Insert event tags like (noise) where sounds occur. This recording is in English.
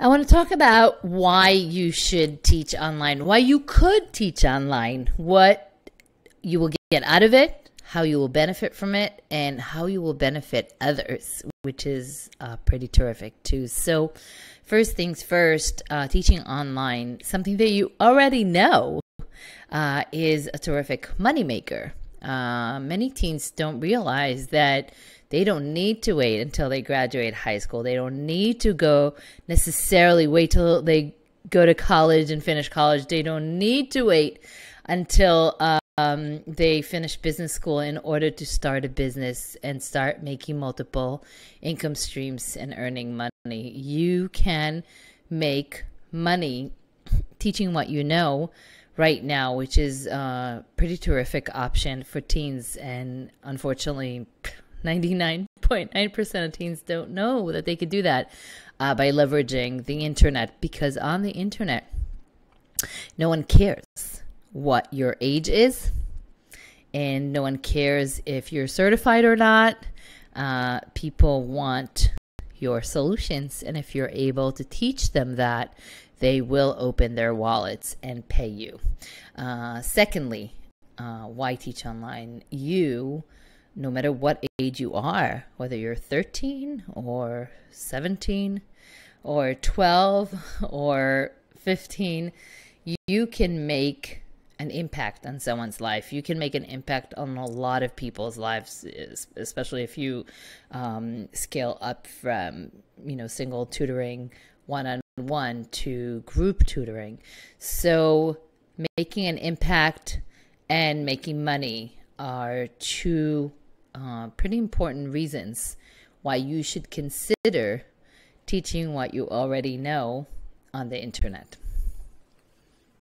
I want to talk about why you should teach online, why you could teach online, what you will get out of it, how you will benefit from it, and how you will benefit others, which is uh, pretty terrific too. So, first things first, uh, teaching online, something that you already know uh, is a terrific moneymaker. Uh, many teens don't realize that they don't need to wait until they graduate high school. They don't need to go necessarily wait till they go to college and finish college. They don't need to wait until um, they finish business school in order to start a business and start making multiple income streams and earning money. You can make money teaching what you know right now, which is a uh, pretty terrific option for teens. And unfortunately, 99.9% (laughs) of teens don't know that they could do that uh, by leveraging the internet because on the internet, no one cares what your age is, and no one cares if you're certified or not. Uh, people want your solutions. And if you're able to teach them that, they will open their wallets and pay you. Uh, secondly, uh, why teach online? You, no matter what age you are, whether you're 13 or 17 or 12 or 15, you can make an impact on someone's life. You can make an impact on a lot of people's lives, especially if you um, scale up from you know single tutoring, one on one to group tutoring. So making an impact and making money are two uh, pretty important reasons why you should consider teaching what you already know on the internet.